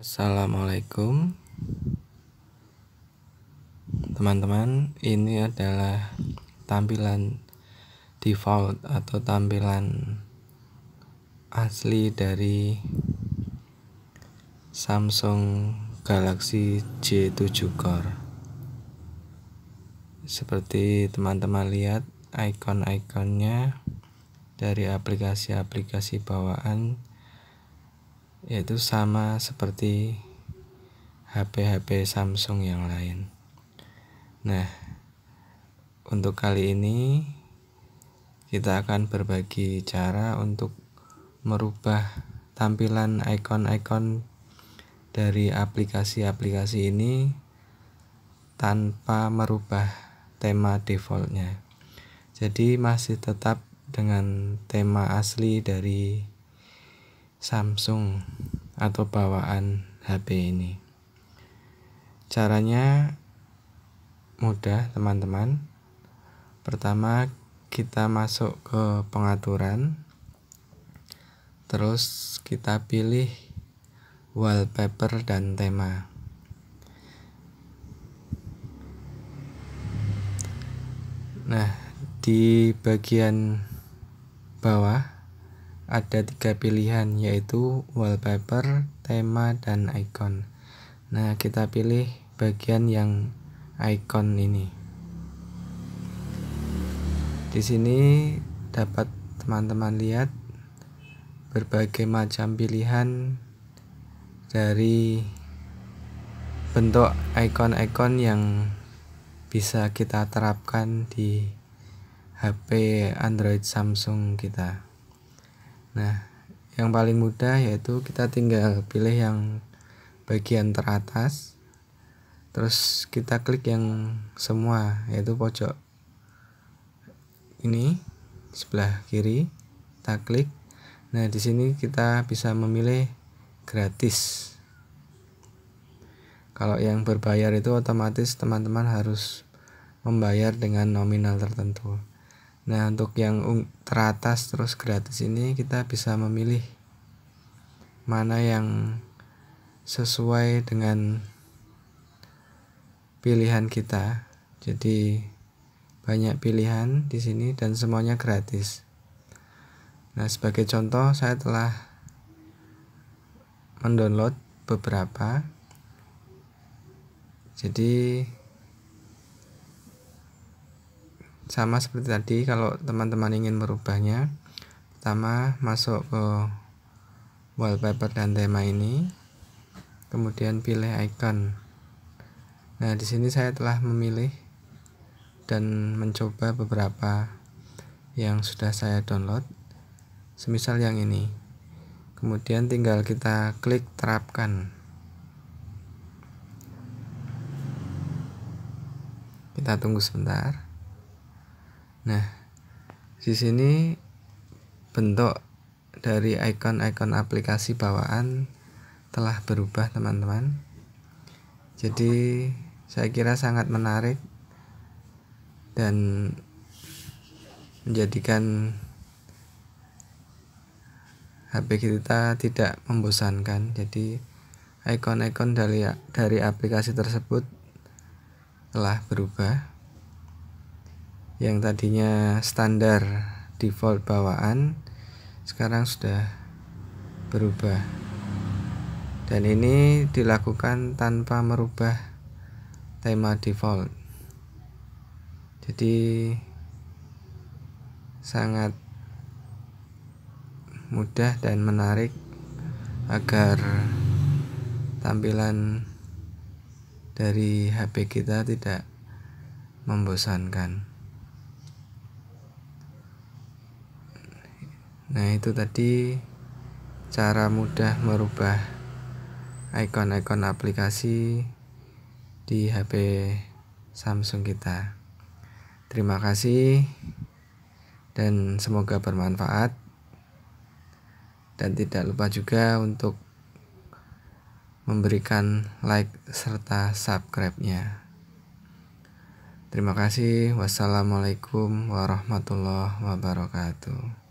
Assalamualaikum teman-teman ini adalah tampilan default atau tampilan asli dari Samsung Galaxy J7 Core seperti teman-teman lihat icon-iconnya dari aplikasi-aplikasi bawaan yaitu sama seperti HP-HP Samsung yang lain. Nah, untuk kali ini kita akan berbagi cara untuk merubah tampilan icon-icon dari aplikasi-aplikasi ini tanpa merubah tema defaultnya. Jadi masih tetap dengan tema asli dari Samsung atau bawaan HP ini. Caranya mudah, teman-teman. Pertama, kita masuk ke pengaturan. Terus kita pilih wallpaper dan tema. Nah, di bagian bawah ada tiga pilihan yaitu wallpaper, tema, dan icon. Nah, kita pilih bagian yang icon ini. Di sini dapat teman-teman lihat berbagai macam pilihan dari bentuk icon-icon yang bisa kita terapkan di HP Android Samsung kita. Nah, yang paling mudah yaitu kita tinggal pilih yang bagian teratas. Terus kita klik yang semua yaitu pojok ini sebelah kiri kita klik nah di sini kita bisa memilih gratis kalau yang berbayar itu otomatis teman-teman harus membayar dengan nominal tertentu Nah, untuk yang teratas terus gratis ini kita bisa memilih mana yang sesuai dengan pilihan kita. Jadi banyak pilihan di sini dan semuanya gratis. Nah, sebagai contoh saya telah mendownload beberapa. Jadi sama seperti tadi kalau teman-teman ingin merubahnya pertama masuk ke wallpaper dan tema ini kemudian pilih icon nah di sini saya telah memilih dan mencoba beberapa yang sudah saya download semisal yang ini kemudian tinggal kita klik terapkan kita tunggu sebentar Nah, di sini bentuk dari ikon-ikon aplikasi bawaan telah berubah teman-teman. Jadi saya kira sangat menarik dan menjadikan HP kita tidak membosankan. Jadi ikon-ikon dari dari aplikasi tersebut telah berubah yang tadinya standar default bawaan sekarang sudah berubah dan ini dilakukan tanpa merubah tema default jadi sangat mudah dan menarik agar tampilan dari HP kita tidak membosankan Nah, itu tadi cara mudah merubah icon-icon aplikasi di HP Samsung kita. Terima kasih dan semoga bermanfaat. Dan tidak lupa juga untuk memberikan like serta subscribe-nya. Terima kasih. Wassalamualaikum warahmatullahi wabarakatuh.